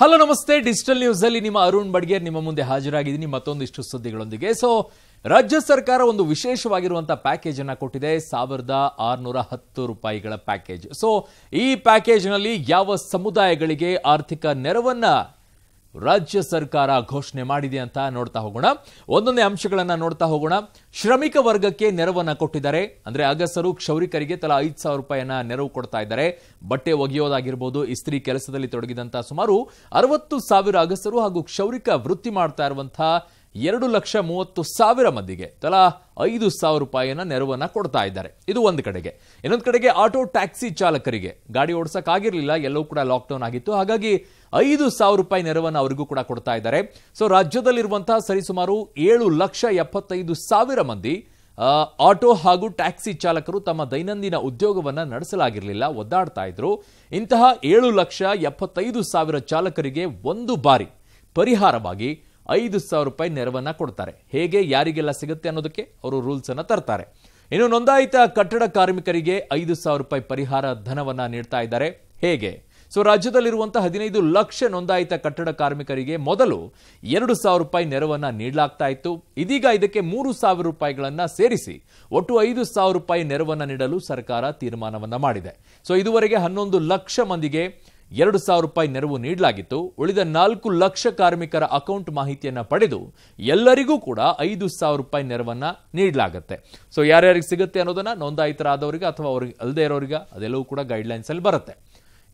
hello ನಮಸ್ತೆ digital news ಅಲ್ಲಿ ನಿಮ್ಮ ಅರುಣ್ ಬಡ್ಗೇರ್ ನಿಮ್ಮ ಮುಂದೆ ಹಾಜರಾಗಿದ್ದೀನಿ ಮತ್ತೊಂದಿಷ್ಟು ಸುದ್ದಿಗಳೊಂದಿಗೆ ಸೊ ರಾಜ್ಯ ಸರ್ಕಾರ ಒಂದು ವಿಶೇಷವಾಗಿರುವಂತಹ ಪ್ಯಾಕೇಜ್ ಅನ್ನ ಕೊಟ್ಟಿದೆ ಸಾವಿರದ ಆರ್ನೂರ ಹತ್ತು ರೂಪಾಯಿಗಳ ಪ್ಯಾಕೇಜ್ ಸೊ ಈ ಪ್ಯಾಕೇಜ್ನಲ್ಲಿ ಯಾವ ಸಮುದಾಯಗಳಿಗೆ ಆರ್ಥಿಕ ನೆರವನ್ನ ರಾಜ್ಯ ಸರ್ಕಾರ ಘೋಷಣೆ ಮಾಡಿದೆ ಅಂತ ನೋಡ್ತಾ ಹೋಗೋಣ ಒಂದೊಂದೇ ಅಂಶಗಳನ್ನ ನೋಡ್ತಾ ಹೋಗೋಣ ಶ್ರಮಿಕ ವರ್ಗಕ್ಕೆ ನೆರವನ್ನ ಕೊಟ್ಟಿದ್ದಾರೆ ಅಂದ್ರೆ ಅಗಸರು ಕ್ಷೌರಿಕರಿಗೆ ತಲಾ ಐದು ಸಾವಿರ ರೂಪಾಯಿಯನ್ನ ನೆರವು ಕೊಡ್ತಾ ಇದ್ದಾರೆ ಬಟ್ಟೆ ಒಗೆಯೋದಾಗಿರ್ಬೋದು ಇಸ್ತ್ರಿ ಕೆಲಸದಲ್ಲಿ ತೊಡಗಿದಂತ ಸುಮಾರು ಅರವತ್ತು ಸಾವಿರ ಅಗಸರು ಹಾಗೂ ಕ್ಷೌರಿಕ ವೃತ್ತಿ ಮಾಡ್ತಾ ಇರುವಂತಹ ಎರಡು ಲಕ್ಷ ಮೂವತ್ತು ಸಾವಿರ ಮಂದಿಗೆ ತಲಾ ಐದು ಸಾವಿರ ರೂಪಾಯಿನ ನೆರವನ್ನ ಕೊಡ್ತಾ ಇದ್ದಾರೆ ಇದು ಒಂದು ಕಡೆಗೆ ಇನ್ನೊಂದು ಕಡೆಗೆ ಆಟೋ ಟ್ಯಾಕ್ಸಿ ಚಾಲಕರಿಗೆ ಗಾಡಿ ಓಡಿಸೋಕ್ಕಾಗಿರಲಿಲ್ಲ ಎಲ್ಲವೂ ಕೂಡ ಲಾಕ್ಡೌನ್ ಆಗಿತ್ತು ಹಾಗಾಗಿ ಐದು ಸಾವಿರ ರೂಪಾಯಿ ನೆರವನ್ನ ಅವರಿಗೂ ಕೂಡ ಕೊಡ್ತಾ ಇದ್ದಾರೆ ಸೊ ರಾಜ್ಯದಲ್ಲಿರುವಂತಹ ಸರಿಸುಮಾರು ಏಳು ಲಕ್ಷ ಎಪ್ಪತ್ತೈದು ಸಾವಿರ ಮಂದಿ ಆಟೋ ಹಾಗೂ ಟ್ಯಾಕ್ಸಿ ಚಾಲಕರು ತಮ್ಮ ದೈನಂದಿನ ಉದ್ಯೋಗವನ್ನ ನಡೆಸಲಾಗಿರಲಿಲ್ಲ ಒದ್ದಾಡ್ತಾ ಇದ್ರು ಇಂತಹ ಏಳು ಲಕ್ಷ ಎಪ್ಪತ್ತೈದು ಸಾವಿರ ಚಾಲಕರಿಗೆ ಒಂದು ಬಾರಿ ಪರಿಹಾರವಾಗಿ ಐದು ಸಾವಿರ ರೂಪಾಯಿ ನೆರವನ್ನ ಕೊಡ್ತಾರೆ ಹೇಗೆ ಯಾರಿಗೆಲ್ಲ ಸಿಗುತ್ತೆ ಅನ್ನೋದಕ್ಕೆ ಅವರು ರೂಲ್ಸನ್ನು ತರ್ತಾರೆ ಇನ್ನು ನೋಂದಾಯಿತ ಕಟ್ಟಡ ಕಾರ್ಮಿಕರಿಗೆ ಐದು ಸಾವಿರ ರೂಪಾಯಿ ಪರಿಹಾರ ಧನವನ್ನ ನೀಡ್ತಾ ಇದ್ದಾರೆ ಹೇಗೆ ಸೊ ರಾಜ್ಯದಲ್ಲಿರುವಂತಹ ಹದಿನೈದು ಲಕ್ಷ ನೋಂದಾಯಿತ ಕಟ್ಟಡ ಕಾರ್ಮಿಕರಿಗೆ ಮೊದಲು ಎರಡು ಸಾವಿರ ರೂಪಾಯಿ ನೆರವನ್ನ ನೀಡಲಾಗ್ತಾ ಇತ್ತು ಇದೀಗ ಇದಕ್ಕೆ ಮೂರು ಸಾವಿರ ರೂಪಾಯಿಗಳನ್ನು ಸೇರಿಸಿ ಒಟ್ಟು ಐದು ಸಾವಿರ ರೂಪಾಯಿ ನೆರವನ್ನ ನೀಡಲು ಸರ್ಕಾರ ತೀರ್ಮಾನವನ್ನ ಮಾಡಿದೆ ಸೊ ಇದುವರೆಗೆ ಹನ್ನೊಂದು ಲಕ್ಷ ಮಂದಿಗೆ ಎರಡು ಸಾವಿರ ರೂಪಾಯಿ ನೆರವು ನೀಡಲಾಗಿತ್ತು ಉಳಿದ ನಾಲ್ಕು ಲಕ್ಷ ಕಾರ್ಮಿಕರ ಅಕೌಂಟ್ ಮಾಹಿತಿಯನ್ನು ಪಡೆದು ಎಲ್ಲರಿಗೂ ಕೂಡ ಐದು ಸಾವಿರ ರೂಪಾಯಿ ನೆರವನ್ನು ನೀಡಲಾಗುತ್ತೆ ಸೊ ಯಾರ್ಯಾರಿಗೆ ಸಿಗುತ್ತೆ ಅನ್ನೋದನ್ನು ನೋಂದಾಯಿತರಾದವರಿಗೆ ಅಥವಾ ಅವ್ರಿಗೆ ಅಲ್ಲದೆ ಇರೋರಿಗೆ ಅದೆಲ್ಲವೂ ಕೂಡ ಗೈಡ್ಲೈನ್ಸಲ್ಲಿ ಬರುತ್ತೆ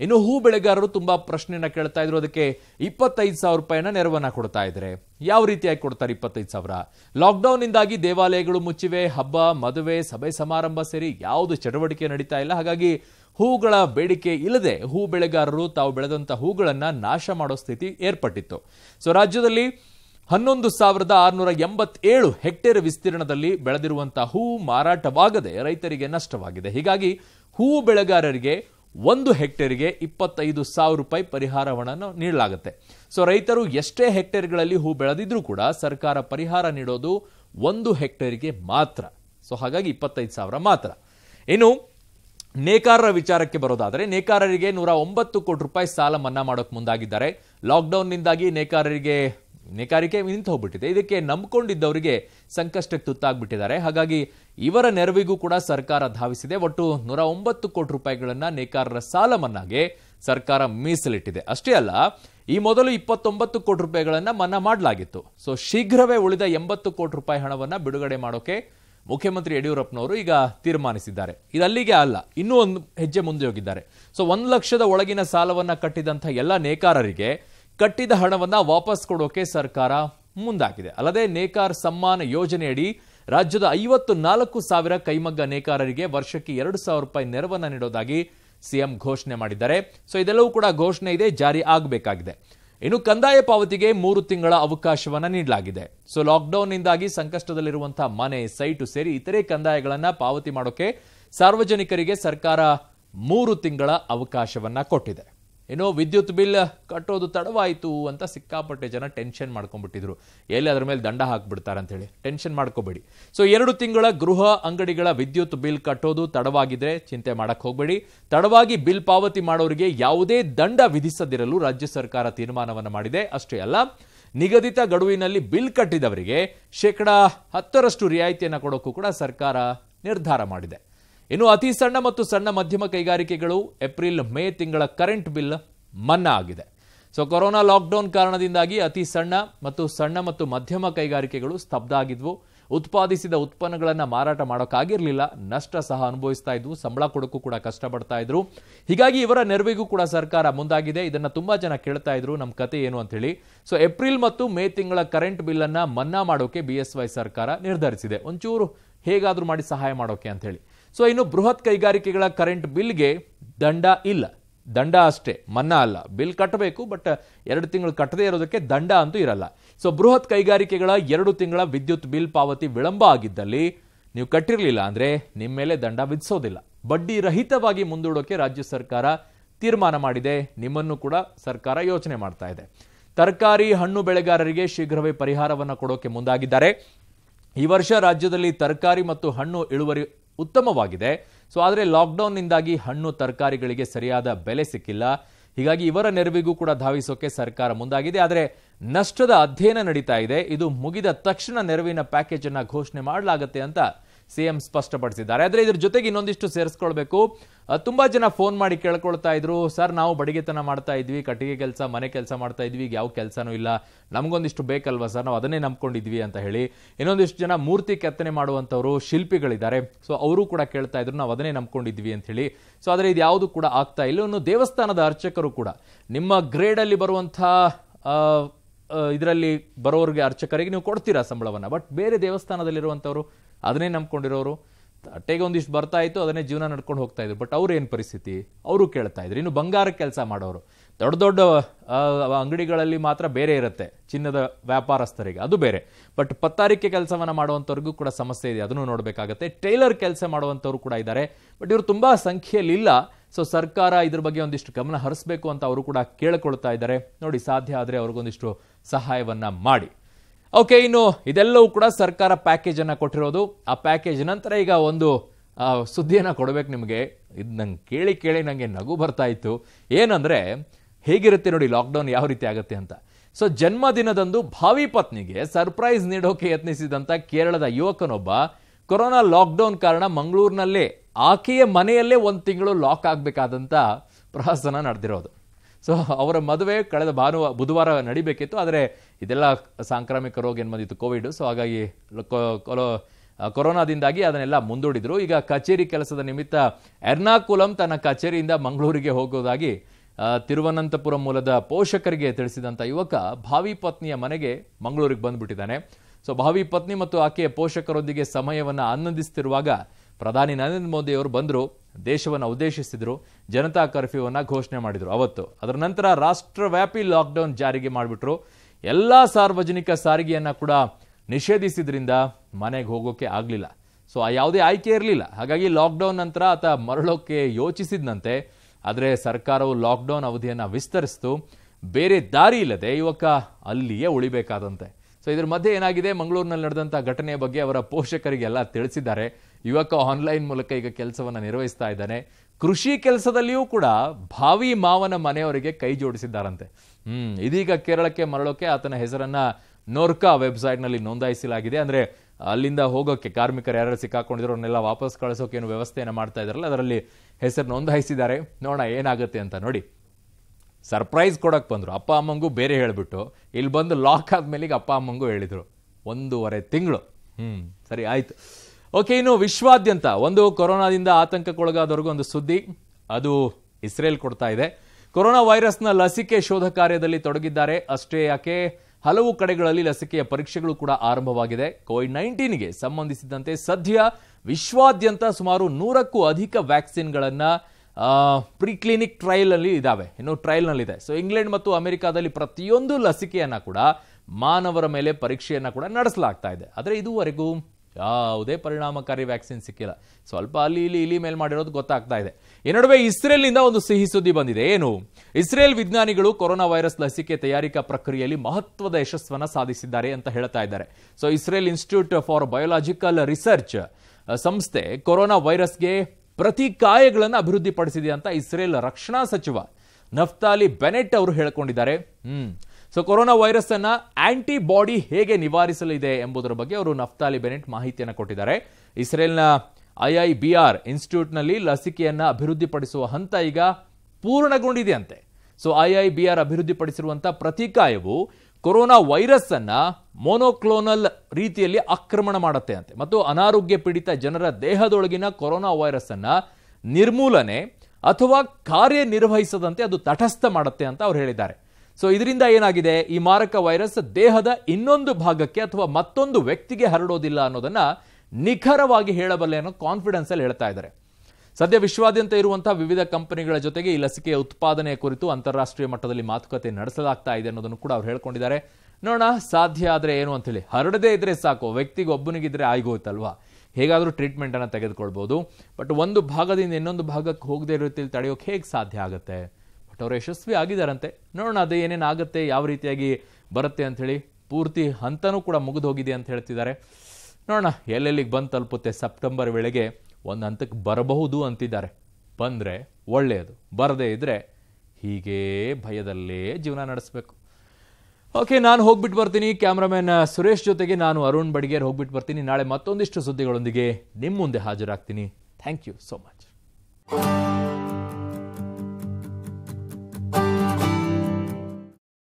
ಇನ್ನು ಹೂ ಬೆಳೆಗಾರರು ತುಂಬಾ ಪ್ರಶ್ನೆಯನ್ನು ಕೇಳ್ತಾ ಇದ್ರು ಅದಕ್ಕೆ ಇಪ್ಪತ್ತೈದು ಸಾವಿರ ರೂಪಾಯಿನ ನೆರವನ್ನ ಕೊಡ್ತಾ ಇದ್ರೆ ಯಾವ ರೀತಿಯಾಗಿ ಕೊಡ್ತಾರೆ ಇಪ್ಪತ್ತೈದು ಸಾವಿರ ಲಾಕ್ಡೌನ್ ಇಂದಾಗಿ ದೇವಾಲಯಗಳು ಮುಚ್ಚಿವೆ ಹಬ್ಬ ಮದುವೆ ಸಭೆ ಸಮಾರಂಭ ಸೇರಿ ಯಾವುದು ಚಟುವಟಿಕೆ ನಡೀತಾ ಇಲ್ಲ ಹಾಗಾಗಿ ಹೂಗಳ ಬೇಡಿಕೆ ಇಲ್ಲದೆ ಹೂ ಬೆಳೆಗಾರರು ತಾವು ಬೆಳೆದಂಥ ಹೂಗಳನ್ನು ನಾಶ ಮಾಡೋ ಸ್ಥಿತಿ ಏರ್ಪಟ್ಟಿತ್ತು ಸೊ ರಾಜ್ಯದಲ್ಲಿ ಹನ್ನೊಂದು ಸಾವಿರದ ಆರುನೂರ ಎಂಬತ್ತೇಳು ಹೆಕ್ಟೇರ್ ವಿಸ್ತೀರ್ಣದಲ್ಲಿ ಬೆಳೆದಿರುವಂತಹ ಹೂ ಮಾರಾಟವಾಗದೆ ರೈತರಿಗೆ ನಷ್ಟವಾಗಿದೆ ಹೀಗಾಗಿ ಹೂ ಬೆಳೆಗಾರರಿಗೆ ಒಂದು ಹೆಕ್ಟೇರ್ಗೆ ಇಪ್ಪತ್ತೈದು ಸಾವಿರ ರೂಪಾಯಿ ಪರಿಹಾರವನ್ನು ನೀಡಲಾಗುತ್ತೆ ಸೊ ರೈತರು ಎಷ್ಟೇ ಹೆಕ್ಟೇರ್ಗಳಲ್ಲಿ ಹೂ ಬೆಳೆದಿದ್ರೂ ಕೂಡ ಸರ್ಕಾರ ಪರಿಹಾರ ನೀಡೋದು ಒಂದು ಹೆಕ್ಟೇರ್ಗೆ ಮಾತ್ರ ಸೊ ಹಾಗಾಗಿ ಇಪ್ಪತ್ತೈದು ಸಾವಿರ ಮಾತ್ರ ಇನ್ನು ನೇಕಾರರ ವಿಚಾರಕ್ಕೆ ಬರೋದಾದರೆ ನೇಕಾರರಿಗೆ ನೂರ ಒಂಬತ್ತು ಕೋಟಿ ರೂಪಾಯಿ ಸಾಲ ಮನ್ನಾ ಮಾಡೋಕೆ ಮುಂದಾಗಿದ್ದಾರೆ ಲಾಕ್ಡೌನ್ನಿಂದಾಗಿ ನೇಕಾರರಿಗೆ ನೇಕಾರಿಕೆ ನಿಂತು ಹೋಗ್ಬಿಟ್ಟಿದೆ ಇದಕ್ಕೆ ನಂಬಿಕೊಂಡಿದ್ದವರಿಗೆ ಸಂಕಷ್ಟಕ್ಕೆ ತುತ್ತಾಗ್ಬಿಟ್ಟಿದ್ದಾರೆ ಹಾಗಾಗಿ ಇವರ ನೆರವಿಗೂ ಕೂಡ ಸರ್ಕಾರ ಧಾವಿಸಿದೆ ಒಟ್ಟು ನೂರ ಒಂಬತ್ತು ಕೋಟಿ ರೂಪಾಯಿಗಳನ್ನು ನೇಕಾರರ ಸಾಲ ಮನ್ನಾಗೆ ಸರ್ಕಾರ ಮೀಸಲಿಟ್ಟಿದೆ ಅಷ್ಟೇ ಅಲ್ಲ ಈ ಮೊದಲು ಇಪ್ಪತ್ತೊಂಬತ್ತು ಕೋಟಿ ರೂಪಾಯಿಗಳನ್ನು ಮನ್ನಾ ಮಾಡಲಾಗಿತ್ತು ಸೊ ಶೀಘ್ರವೇ ಉಳಿದ ಎಂಬತ್ತು ಕೋಟಿ ರೂಪಾಯಿ ಹಣವನ್ನು ಬಿಡುಗಡೆ ಮಾಡೋಕೆ ಮುಖ್ಯಮಂತ್ರಿ ಯಡಿಯೂರಪ್ಪನವರು ಈಗ ತೀರ್ಮಾನಿಸಿದ್ದಾರೆ ಇದಲ್ಲಿಗೆ ಅಲ್ಲ ಇನ್ನೂ ಒಂದು ಹೆಜ್ಜೆ ಮುಂದೆ ಹೋಗಿದ್ದಾರೆ ಸೊ ಒಂದು ಲಕ್ಷದ ಒಳಗಿನ ಸಾಲವನ್ನು ಕಟ್ಟಿದಂಥ ಎಲ್ಲ ನೇಕಾರರಿಗೆ ಕಟ್ಟಿದ ಹಣವನ್ನು ವಾಪಸ್ ಕೊಡೋಕೆ ಸರ್ಕಾರ ಮುಂದಾಗಿದೆ ಅಲ್ಲದೆ ನೇಕಾರ್ ಸಮ್ಮಾನ ಯೋಜನೆಯಡಿ ರಾಜ್ಯದ ಐವತ್ತು ನಾಲ್ಕು ಸಾವಿರ ಕೈಮಗ್ಗ ನೇಕಾರರಿಗೆ ವರ್ಷಕ್ಕೆ ಎರಡು ಸಾವಿರ ರೂಪಾಯಿ ನೆರವನ್ನು ನೀಡೋದಾಗಿ ಸಿಎಂ ಘೋಷಣೆ ಮಾಡಿದ್ದಾರೆ ಸೊ ಇದೆಲ್ಲವೂ ಕೂಡ ಘೋಷಣೆ ಇದೆ ಜಾರಿ ಆಗಬೇಕಾಗಿದೆ ಇನ್ನು ಕಂದಾಯ ಪಾವತಿಗೆ ಮೂರು ತಿಂಗಳ ಅವಕಾಶವನ್ನ ನೀಡಲಾಗಿದೆ ಸೊ ಲಾಕ್ಡೌನ್ನಿಂದಾಗಿ ಸಂಕಷ್ಟದಲ್ಲಿರುವಂತಹ ಮನೆ ಸೈಟು ಸೇರಿ ಇತರೆ ಕಂದಾಯಗಳನ್ನು ಪಾವತಿ ಮಾಡೋಕೆ ಸಾರ್ವಜನಿಕರಿಗೆ ಸರ್ಕಾರ ಮೂರು ತಿಂಗಳ ಅವಕಾಶವನ್ನ ಕೊಟ್ಟಿದೆ ಏನೋ ವಿದ್ಯುತ್ ಬಿಲ್ ಕಟ್ಟೋದು ತಡವಾಯಿತು ಅಂತ ಸಿಕ್ಕಾಪಟ್ಟೆ ಜನ ಟೆನ್ಷನ್ ಮಾಡ್ಕೊಂಡ್ಬಿಟ್ಟಿದ್ರು ಎಲ್ಲಿ ಅದ್ರ ಮೇಲೆ ದಂಡ ಹಾಕ್ಬಿಡ್ತಾರೆ ಅಂತೇಳಿ ಟೆನ್ಷನ್ ಮಾಡ್ಕೋಬೇಡಿ ಸೊ ಎರಡು ತಿಂಗಳ ಗೃಹ ಅಂಗಡಿಗಳ ವಿದ್ಯುತ್ ಬಿಲ್ ಕಟ್ಟೋದು ತಡವಾಗಿದ್ರೆ ಚಿಂತೆ ಮಾಡಕ್ಕೆ ಹೋಗಬೇಡಿ ತಡವಾಗಿ ಬಿಲ್ ಪಾವತಿ ಮಾಡೋರಿಗೆ ಯಾವುದೇ ದಂಡ ವಿಧಿಸದಿರಲು ರಾಜ್ಯ ಸರ್ಕಾರ ತೀರ್ಮಾನವನ್ನು ಮಾಡಿದೆ ಅಷ್ಟೇ ಅಲ್ಲ ನಿಗದಿತ ಗಡುವಿನಲ್ಲಿ ಬಿಲ್ ಕಟ್ಟಿದವರಿಗೆ ಶೇಕಡಾ ಹತ್ತರಷ್ಟು ರಿಯಾಯಿತಿಯನ್ನು ಕೊಡೋಕ್ಕೂ ಕೂಡ ಸರ್ಕಾರ ನಿರ್ಧಾರ ಮಾಡಿದೆ ಇನ್ನು ಅತಿ ಸಣ್ಣ ಮತ್ತು ಸಣ್ಣ ಮಧ್ಯಮ ಕೈಗಾರಿಕೆಗಳು ಏಪ್ರಿಲ್ ಮೇ ತಿಂಗಳ ಕರೆಂಟ್ ಬಿಲ್ ಮನ್ನಾ ಆಗಿದೆ ಸೊ ಕೊರೋನಾ ಲಾಕ್ಡೌನ್ ಕಾರಣದಿಂದಾಗಿ ಅತಿ ಸಣ್ಣ ಮತ್ತು ಸಣ್ಣ ಮತ್ತು ಮಧ್ಯಮ ಕೈಗಾರಿಕೆಗಳು ಸ್ತಬ್ಧ ಆಗಿದ್ವು ಉತ್ಪಾದಿಸಿದ ಉತ್ಪನ್ನಗಳನ್ನು ಮಾರಾಟ ಮಾಡೋಕ್ಕಾಗಿರಲಿಲ್ಲ ನಷ್ಟ ಸಹ ಅನುಭವಿಸ್ತಾ ಇದ್ವು ಸಂಬಳ ಕೊಡೋಕ್ಕೂ ಕೂಡ ಕಷ್ಟಪಡ್ತಾ ಇದ್ರು ಹೀಗಾಗಿ ಇವರ ನೆರವಿಗೂ ಕೂಡ ಸರ್ಕಾರ ಮುಂದಾಗಿದೆ ಇದನ್ನು ತುಂಬ ಜನ ಕೇಳ್ತಾ ಇದ್ರು ನಮ್ಮ ಕತೆ ಏನು ಅಂತೇಳಿ ಸೊ ಏಪ್ರಿಲ್ ಮತ್ತು ಮೇ ತಿಂಗಳ ಕರೆಂಟ್ ಬಿಲ್ಲನ್ನು ಮನ್ನಾ ಮಾಡೋಕೆ ಬಿ ಎಸ್ ವೈ ಸರ್ಕಾರ ನಿರ್ಧರಿಸಿದೆ ಒಂಚೂರು ಹೇಗಾದರೂ ಮಾಡಿ ಸಹಾಯ ಮಾಡೋಕೆ ಅಂತ ಹೇಳಿ ಸೊ ಇನ್ನು ಬೃಹತ್ ಕೈಗಾರಿಕೆಗಳ ಕರೆಂಟ್ ಬಿಲ್ಗೆ ದಂಡ ಇಲ್ಲ ದಂಡ ಅಷ್ಟೇ ಮನ್ನಾ ಅಲ್ಲ ಬಿಲ್ ಕಟ್ಟಬೇಕು ಬಟ್ ಎರಡು ತಿಂಗಳು ಕಟ್ಟದೇ ಇರೋದಕ್ಕೆ ದಂಡ ಅಂತೂ ಇರಲ್ಲ ಸೊ ಬೃಹತ್ ಕೈಗಾರಿಕೆಗಳ ಎರಡು ತಿಂಗಳ ವಿದ್ಯುತ್ ಬಿಲ್ ಪಾವತಿ ವಿಳಂಬ ಆಗಿದ್ದಲ್ಲಿ ನೀವು ಕಟ್ಟಿರಲಿಲ್ಲ ಅಂದರೆ ನಿಮ್ಮ ಮೇಲೆ ದಂಡ ವಿಧಿಸೋದಿಲ್ಲ ಬಡ್ಡಿ ರಹಿತವಾಗಿ ಮುಂದೂಡೋಕೆ ರಾಜ್ಯ ಸರ್ಕಾರ ತೀರ್ಮಾನ ಮಾಡಿದೆ ನಿಮ್ಮನ್ನು ಕೂಡ ಸರ್ಕಾರ ಯೋಚನೆ ಮಾಡ್ತಾ ಇದೆ ತರಕಾರಿ ಹಣ್ಣು ಬೆಳೆಗಾರರಿಗೆ ಶೀಘ್ರವೇ ಪರಿಹಾರವನ್ನು ಕೊಡೋಕೆ ಮುಂದಾಗಿದ್ದಾರೆ ಈ ವರ್ಷ ರಾಜ್ಯದಲ್ಲಿ ತರಕಾರಿ ಮತ್ತು ಹಣ್ಣು ಇಳುವರಿ ಉತ್ತಮವಾಗಿದೆ ಸೊ ಆದರೆ ಲಾಕ್ಡೌನ್ನಿಂದಾಗಿ ಹಣ್ಣು ತರಕಾರಿಗಳಿಗೆ ಸರಿಯಾದ ಬೆಲೆ ಸಿಕ್ಕಿಲ್ಲ ಹೀಗಾಗಿ ಇವರ ನೆರವಿಗೂ ಕೂಡ ಧಾವಿಸೋಕೆ ಸರ್ಕಾರ ಮುಂದಾಗಿದೆ ಆದರೆ ನಷ್ಟದ ಅಧ್ಯಯನ ನಡೀತಾ ಇದೆ ಇದು ಮುಗಿದ ತಕ್ಷಣ ನೆರವಿನ ಪ್ಯಾಕೇಜ್ ಅನ್ನ ಘೋಷಣೆ ಮಾಡಲಾಗುತ್ತೆ ಅಂತ ಸಿಎಂ ಸ್ಪಷ್ಟಪಡಿಸಿದ್ದಾರೆ ಆದರೆ ಇದ್ರ ಜೊತೆಗೆ ಇನ್ನೊಂದಿಷ್ಟು ಸೇರಿಸ್ಕೊಳ್ಬೇಕು ತುಂಬಾ ಜನ ಫೋನ್ ಮಾಡಿ ಕೇಳ್ಕೊಳ್ತಾ ಇದ್ರು ಸರ್ ನಾವು ಬಡಿಗೆತನ ಮಾಡ್ತಾ ಇದ್ವಿ ಕಟ್ಟಿಗೆ ಕೆಲಸ ಮನೆ ಕೆಲಸ ಮಾಡ್ತಾ ಇದ್ವಿ ಈಗ ಯಾವ ಕೆಲಸನೂ ಇಲ್ಲ ನಮಗೊಂದಿಷ್ಟು ಬೇಕಲ್ವಾ ಸರ್ ನಾವು ಅದನ್ನೇ ನಂಬ್ಕೊಂಡಿದ್ವಿ ಅಂತ ಹೇಳಿ ಇನ್ನೊಂದಿಷ್ಟು ಜನ ಮೂರ್ತಿ ಕೆತ್ತನೆ ಮಾಡುವಂಥವ್ರು ಶಿಲ್ಪಿಗಳಿದ್ದಾರೆ ಸೊ ಅವರು ಕೂಡ ಕೇಳ್ತಾ ಇದ್ರು ನಾವು ಅದನ್ನೇ ನಂಬ್ಕೊಂಡಿದ್ವಿ ಅಂತ ಹೇಳಿ ಸೊ ಆದರೆ ಇದು ಯಾವುದು ಕೂಡ ಆಗ್ತಾ ಇಲ್ಲ ಇನ್ನು ದೇವಸ್ಥಾನದ ಅರ್ಚಕರು ಕೂಡ ನಿಮ್ಮ ಗ್ರೇಡಲ್ಲಿ ಬರುವಂಥ ಇದರಲ್ಲಿ ಬರೋರಿಗೆ ಅರ್ಚಕರಿಗೆ ನೀವು ಕೊಡ್ತೀರಾ ಸಂಬಳವನ್ನು ಬಟ್ ಬೇರೆ ದೇವಸ್ಥಾನದಲ್ಲಿರುವಂಥವ್ರು ಅದನ್ನೇ ನಂಬ್ಕೊಂಡಿರೋರು ಅಟ್ಟೆಗೆ ಒಂದಿಷ್ಟು ಬರ್ತಾ ಇತ್ತು ಅದನ್ನೇ ಜೀವನ ನಡ್ಕೊಂಡು ಹೋಗ್ತಾ ಇದ್ರು ಬಟ್ ಅವ್ರು ಪರಿಸ್ಥಿತಿ ಅವರು ಕೇಳ್ತಾ ಇದ್ರು ಇನ್ನು ಬಂಗಾರ ಕೆಲಸ ಮಾಡೋರು ದೊಡ್ಡ ದೊಡ್ಡ ಅಂಗಡಿಗಳಲ್ಲಿ ಮಾತ್ರ ಬೇರೆ ಇರುತ್ತೆ ಚಿನ್ನದ ವ್ಯಾಪಾರಸ್ಥರಿಗೆ ಅದು ಬೇರೆ ಬಟ್ ಪತ್ತಾರಿಕೆ ಕೆಲಸವನ್ನು ಮಾಡುವಂಥವ್ರಿಗೂ ಕೂಡ ಸಮಸ್ಯೆ ಇದೆ ಅದನ್ನು ನೋಡಬೇಕಾಗತ್ತೆ ಟೈಲರ್ ಕೆಲಸ ಮಾಡುವಂಥವ್ರು ಕೂಡ ಇದ್ದಾರೆ ಬಟ್ ಇವರು ತುಂಬ ಸಂಖ್ಯೆಯಲ್ಲಿ ಇಲ್ಲ ಸೊ ಸರ್ಕಾರ ಇದ್ರ ಬಗ್ಗೆ ಒಂದಿಷ್ಟು ಗಮನ ಹರಿಸಬೇಕು ಅಂತ ಅವರು ಕೂಡ ಕೇಳಿಕೊಳ್ತಾ ಇದ್ದಾರೆ ನೋಡಿ ಸಾಧ್ಯ ಆದರೆ ಅವ್ರಿಗೊಂದಿಷ್ಟು ಸಹಾಯವನ್ನು ಮಾಡಿ ಓಕೆ ಇನ್ನು ಇದೆಲ್ಲವೂ ಕೂಡ ಸರ್ಕಾರ ಪ್ಯಾಕೇಜನ್ನು ಕೊಟ್ಟಿರೋದು ಆ ಪ್ಯಾಕೇಜ್ ನಂತರ ಈಗ ಒಂದು ಸುದ್ದಿಯನ್ನು ಕೊಡಬೇಕು ನಿಮಗೆ ಇದು ನಂಗೆ ಕೇಳಿ ಕೇಳಿ ನನಗೆ ನಗು ಬರ್ತಾ ಇತ್ತು ಏನಂದರೆ ಹೇಗಿರುತ್ತೆ ನೋಡಿ ಲಾಕ್ಡೌನ್ ಯಾವ ರೀತಿ ಆಗುತ್ತೆ ಅಂತ ಸೊ ಜನ್ಮದಿನದಂದು ಭಾವಿ ಪತ್ನಿಗೆ ಸರ್ಪ್ರೈಸ್ ನೀಡೋಕೆ ಯತ್ನಿಸಿದಂಥ ಕೇರಳದ ಯುವಕನೊಬ್ಬ ಕೊರೋನಾ ಲಾಕ್ಡೌನ್ ಕಾರಣ ಮಂಗಳೂರಿನಲ್ಲೇ ಆಕೆಯ ಮನೆಯಲ್ಲೇ ಒಂದು ತಿಂಗಳು ಲಾಕ್ ಆಗಬೇಕಾದಂಥ ಪ್ರವಾಸನ ನಡೆದಿರೋದು ಸೊ ಅವರ ಮದುವೆ ಕಳೆದ ಭಾನುವಾರ ಬುಧವಾರ ನಡಿಬೇಕಿತ್ತು ಆದರೆ ಇದೆಲ್ಲ ಸಾಂಕ್ರಾಮಿಕ ರೋಗ ಏನು ಬಂದಿತ್ತು ಕೋವಿಡ್ ಸೊ ಹಾಗಾಗಿ ಕೊರೋನಾದಿಂದಾಗಿ ಅದನ್ನೆಲ್ಲ ಮುಂದೂಡಿದ್ರು ಈಗ ಕಚೇರಿ ಕೆಲಸದ ನಿಮಿತ್ತ ಎರ್ನಾಕುಲಂ ತನ್ನ ಕಚೇರಿಯಿಂದ ಮಂಗಳೂರಿಗೆ ಹೋಗೋದಾಗಿ ತಿರುವನಂತಪುರಂ ಮೂಲದ ಪೋಷಕರಿಗೆ ತಿಳಿಸಿದಂಥ ಯುವಕ ಭಾವಿ ಪತ್ನಿಯ ಮನೆಗೆ ಮಂಗಳೂರಿಗೆ ಬಂದುಬಿಟ್ಟಿದ್ದಾನೆ ಸೊ ಭಾವಿ ಪತ್ನಿ ಮತ್ತು ಆಕೆಯ ಪೋಷಕರೊಂದಿಗೆ ಸಮಯವನ್ನು ಆನಂದಿಸ್ತಿರುವಾಗ ಪ್ರಧಾನಿ ನರೇಂದ್ರ ಮೋದಿ ಅವರು ಬಂದರು ದೇಶವನ್ನು ಉದ್ದೇಶಿಸಿದ್ರು ಜನತಾ ಕರ್ಫ್ಯೂವನ್ನು ಘೋಷಣೆ ಮಾಡಿದರು ಅವತ್ತು ಅದರ ನಂತರ ರಾಷ್ಟ್ರವ್ಯಾಪಿ ಲಾಕ್ಡೌನ್ ಜಾರಿಗೆ ಮಾಡಿಬಿಟ್ರು ಎಲ್ಲ ಸಾರ್ವಜನಿಕ ಸಾರಿಗೆಯನ್ನು ಕೂಡ ನಿಷೇಧಿಸಿದ್ರಿಂದ ಮನೆಗೆ ಹೋಗೋಕ್ಕೆ ಆಗಲಿಲ್ಲ ಸೊ ಆ ಯಾವುದೇ ಆಯ್ಕೆ ಇರಲಿಲ್ಲ ಹಾಗಾಗಿ ಲಾಕ್ಡೌನ್ ನಂತರ ಆತ ಮರಳೋಕ್ಕೆ ಯೋಚಿಸಿದಂತೆ ಆದರೆ ಸರ್ಕಾರವು ಲಾಕ್ಡೌನ್ ಅವಧಿಯನ್ನು ವಿಸ್ತರಿಸ್ತು ಬೇರೆ ದಾರಿ ಇಲ್ಲದೆ ಯುವಕ ಅಲ್ಲಿಯೇ ಉಳಿಬೇಕಾದಂತೆ ಸೊ ಇದ್ರ ಮಧ್ಯೆ ಏನಾಗಿದೆ ಮಂಗಳೂರಿನಲ್ಲಿ ನಡೆದಂಥ ಘಟನೆಯ ಬಗ್ಗೆ ಅವರ ಪೋಷಕರಿಗೆಲ್ಲ ತಿಳಿಸಿದ್ದಾರೆ ಯುವಕ ಆನ್ಲೈನ್ ಮೂಲಕ ಈಗ ಕೆಲಸವನ್ನು ನಿರ್ವಹಿಸ್ತಾ ಇದ್ದಾನೆ ಕೃಷಿ ಕೆಲಸದಲ್ಲಿಯೂ ಕೂಡ ಭಾವಿ ಮಾವನ ಮನೆಯವರಿಗೆ ಕೈ ಜೋಡಿಸಿದ್ದಾರಂತೆ ಹ್ಮ್ ಇದೀಗ ಕೇರಳಕ್ಕೆ ಮರಳೋಕೆ ಆತನ ಹೆಸರನ್ನ ನೋರ್ಕಾ ವೆಬ್ಸೈಟ್ ನಲ್ಲಿ ನೋಂದಾಯಿಸಲಾಗಿದೆ ಅಂದ್ರೆ ಅಲ್ಲಿಂದ ಹೋಗೋಕೆ ಕಾರ್ಮಿಕರು ಯಾರು ಸಿಕ್ಕಾಕೊಂಡಿದ್ರು ಅವ್ರನ್ನೆಲ್ಲ ವಾಪಸ್ ಕಳಿಸೋಕೆ ಏನು ವ್ಯವಸ್ಥೆಯನ್ನು ಮಾಡ್ತಾ ಇದಾರಲ್ಲ ಅದರಲ್ಲಿ ಹೆಸರು ನೋಂದಾಯಿಸಿದ್ದಾರೆ ನೋಡೋಣ ಏನಾಗುತ್ತೆ ಅಂತ ನೋಡಿ ಸರ್ಪ್ರೈಸ್ ಕೊಡೋಕ್ಕೆ ಬಂದರು ಅಪ್ಪ ಅಮ್ಮಂಗೂ ಬೇರೆ ಹೇಳಿಬಿಟ್ಟು ಇಲ್ಲಿ ಬಂದು ಲಾಕ್ ಮೇಲೆ ಅಪ್ಪ ಅಮ್ಮಂಗೂ ಹೇಳಿದರು ಒಂದೂವರೆ ತಿಂಗಳು ಹ್ಞೂ ಸರಿ ಆಯಿತು ಓಕೆ ಇನ್ನು ವಿಶ್ವಾದ್ಯಂತ ಒಂದು ಕೊರೋನಾದಿಂದ ಆತಂಕಕ್ಕೊಳಗಾದವರೆಗೂ ಒಂದು ಸುದ್ದಿ ಅದು ಇಸ್ರೇಲ್ ಕೊಡ್ತಾ ಇದೆ ಕೊರೋನಾ ವೈರಸ್ನ ಲಸಿಕೆ ಶೋಧ ಕಾರ್ಯದಲ್ಲಿ ತೊಡಗಿದ್ದಾರೆ ಅಷ್ಟೇ ಯಾಕೆ ಹಲವು ಕಡೆಗಳಲ್ಲಿ ಲಸಿಕೆಯ ಪರೀಕ್ಷೆಗಳು ಕೂಡ ಆರಂಭವಾಗಿದೆ ಕೋವಿಡ್ ನೈನ್ಟೀನ್ಗೆ ಸಂಬಂಧಿಸಿದಂತೆ ಸದ್ಯ ವಿಶ್ವಾದ್ಯಂತ ಸುಮಾರು ನೂರಕ್ಕೂ ಅಧಿಕ ವ್ಯಾಕ್ಸಿನ್ಗಳನ್ನು ಪ್ರಿ ಕ್ಲಿನಿಕ್ ಟ್ರಯಲಲ್ಲಿ ಇದ್ದಾವೆ ಇನ್ನು ಇದೆ ಸೊ ಇಂಗ್ಲೆಂಡ್ ಮತ್ತು ಅಮೆರಿಕಾದಲ್ಲಿ ಪ್ರತಿಯೊಂದು ಲಸಿಕೆಯನ್ನು ಕೂಡ ಮಾನವರ ಮೇಲೆ ಪರೀಕ್ಷೆಯನ್ನು ಕೂಡ ನಡೆಸಲಾಗ್ತಾ ಇದೆ ಆದರೆ ಇದುವರೆಗೂ ಯಾವುದೇ ಪರಿಣಾಮಕಾರಿ ವ್ಯಾಕ್ಸಿನ್ ಸಿಕ್ಕಿಲ್ಲ ಸ್ವಲ್ಪ ಅಲ್ಲಿ ಇಲ್ಲಿ ಇಲ್ಲಿ ಮೇಲೆ ಮಾಡಿರೋದು ಗೊತ್ತಾಗ್ತಾ ಇದೆ ಈ ನಡುವೆ ಇಸ್ರೇಲ್ನಿಂದ ಒಂದು ಸಿಹಿ ಸುದ್ದಿ ಬಂದಿದೆ ಏನು ಇಸ್ರೇಲ್ ವಿಜ್ಞಾನಿಗಳು ಕೊರೋನಾ ವೈರಸ್ ಲಸಿಕೆ ತಯಾರಿಕಾ ಪ್ರಕ್ರಿಯೆಯಲ್ಲಿ ಮಹತ್ವದ ಯಶಸ್ಸನ್ನು ಸಾಧಿಸಿದ್ದಾರೆ ಅಂತ ಹೇಳ್ತಾ ಇದ್ದಾರೆ so Israel institute for biological research ಸಂಸ್ಥೆ ಕೊರೋನಾ ವೈರಸ್ಗೆ ಪ್ರತಿಕಾಯಗಳನ್ನು ಅಭಿವೃದ್ಧಿಪಡಿಸಿದೆ ಅಂತ ಇಸ್ರೇಲ್ ರಕ್ಷಣಾ ಸಚಿವ ನಫ್ತಾಲಿ ಬೆನೆಟ್ ಅವರು ಹೇಳಿಕೊಂಡಿದ್ದಾರೆ ಹ್ಮ್ ಸೊ ಕೊರೋನಾ ವೈರಸ್ ಅನ್ನ ಆಂಟಿಬಾಡಿ ಹೇಗೆ ನಿವಾರಿಸಲಿದೆ ಎಂಬುದರ ಬಗ್ಗೆ ಅವರು ನಫ್ತಾಲಿ ಬೆನೆಟ್ ಮಾಹಿತಿಯನ್ನು ಕೊಟ್ಟಿದ್ದಾರೆ ಇಸ್ರೇಲ್ನ ಐಐ ಬಿ ಆರ್ ಇನ್ಸ್ಟಿಟ್ಯೂಟ್ನಲ್ಲಿ ಲಸಿಕೆಯನ್ನು ಅಭಿವೃದ್ಧಿಪಡಿಸುವ ಹಂತ ಈಗ ಪೂರ್ಣಗೊಂಡಿದೆಯಂತೆ ಸೊ ಐಐ ಬಿ ಆರ್ ಅಭಿವೃದ್ಧಿಪಡಿಸಿರುವಂಥ ಪ್ರತಿಕಾಯವು ಕೊರೋನಾ ವೈರಸ್ ಅನ್ನ ಮೊನೋಕ್ಲೋನಲ್ ರೀತಿಯಲ್ಲಿ ಆಕ್ರಮಣ ಮಾಡುತ್ತೆ ಅಂತೆ ಮತ್ತು ಅನಾರೋಗ್ಯ ಪೀಡಿತ ಜನರ ದೇಹದೊಳಗಿನ ಕೊರೋನಾ ವೈರಸ್ ಅನ್ನ ನಿರ್ಮೂಲನೆ ಅಥವಾ ಕಾರ್ಯನಿರ್ವಹಿಸದಂತೆ ಅದು ತಟಸ್ಥ ಮಾಡುತ್ತೆ ಅಂತ ಅವ್ರು ಹೇಳಿದ್ದಾರೆ ಸೊ ಇದರಿಂದ ಏನಾಗಿದೆ ಈ ಮಾರಕ ವೈರಸ್ ದೇಹದ ಇನ್ನೊಂದು ಭಾಗಕ್ಕೆ ಅಥವಾ ಮತ್ತೊಂದು ವ್ಯಕ್ತಿಗೆ ಹರಡೋದಿಲ್ಲ ಅನ್ನೋದನ್ನ ನಿಖರವಾಗಿ ಹೇಳಬಲ್ಲೆ ಅನ್ನೋ ಕಾನ್ಫಿಡೆನ್ಸ್ ಅಲ್ಲಿ ಹೇಳ್ತಾ ಇದ್ದಾರೆ ಸದ್ಯ ವಿಶ್ವಾದ್ಯಂತ ಇರುವಂತಹ ವಿವಿಧ ಕಂಪನಿಗಳ ಜೊತೆಗೆ ಈ ಲಸಿಕೆಯ ಉತ್ಪಾದನೆಯ ಕುರಿತು ಅಂತಾರಾಷ್ಟ್ರೀಯ ಮಟ್ಟದಲ್ಲಿ ಮಾತುಕತೆ ನಡೆಸಲಾಗ್ತಾ ಇದೆ ಅನ್ನೋದನ್ನು ಕೂಡ ಅವ್ರು ಹೇಳ್ಕೊಂಡಿದ್ದಾರೆ ನೋಡೋಣ ಸಾಧ್ಯ ಆದರೆ ಏನು ಅಂತೇಳಿ ಹರಡದೇ ಇದ್ರೆ ಸಾಕು ವ್ಯಕ್ತಿಗೆ ಒಬ್ಬನಿಗಿದ್ರೆ ಆಯ್ಗೋಯ್ತಲ್ವಾ ಹೇಗಾದರೂ ಟ್ರೀಟ್ಮೆಂಟನ್ನು ತೆಗೆದುಕೊಳ್ಬೋದು ಬಟ್ ಒಂದು ಭಾಗದಿಂದ ಇನ್ನೊಂದು ಭಾಗಕ್ಕೆ ಹೋಗದೇ ರೀತಿಯಲ್ಲಿ ತಡೆಯೋಕೆ ಹೇಗೆ ಸಾಧ್ಯ ಆಗುತ್ತೆ ಬಟ್ ಅವರು ಯಶಸ್ವಿ ಆಗಿದ್ದಾರಂತೆ ನೋಡೋಣ ಅದು ಏನೇನು ಆಗುತ್ತೆ ಯಾವ ರೀತಿಯಾಗಿ ಬರುತ್ತೆ ಅಂಥೇಳಿ ಪೂರ್ತಿ ಹಂತನೂ ಕೂಡ ಮುಗಿದು ಹೋಗಿದೆ ಅಂತ ಹೇಳ್ತಿದ್ದಾರೆ ನೋಡೋಣ ಎಲ್ಲೆಲ್ಲಿಗೆ ಬಂದು ತಲುಪುತ್ತೆ ಸೆಪ್ಟೆಂಬರ್ ವೇಳೆಗೆ ಒಂದು ಹಂತಕ್ಕೆ ಬರಬಹುದು ಅಂತಿದ್ದಾರೆ ಬಂದರೆ ಒಳ್ಳೆಯದು ಬರದೇ ಇದ್ದರೆ ಹೀಗೇ ಭಯದಲ್ಲೇ ಜೀವನ ನಡೆಸಬೇಕು ಓಕೆ ನಾನು ಹೋಗ್ಬಿಟ್ಟು ಬರ್ತೀನಿ ಕ್ಯಾಮ್ರಾಮನ್ ಸುರೇಶ್ ಜೊತೆಗೆ ನಾನು ಅರುಣ್ ಬಡಿಗೇರ್ ಹೋಗ್ಬಿಟ್ಟು ಬರ್ತೀನಿ ನಾಳೆ ಮತ್ತೊಂದಿಷ್ಟು ಸುದ್ದಿಗಳೊಂದಿಗೆ ನಿಮ್ಮ ಮುಂದೆ ಹಾಜರಾಗ್ತೀನಿ ಥ್ಯಾಂಕ್ ಯು ಸೋ ಮಚ್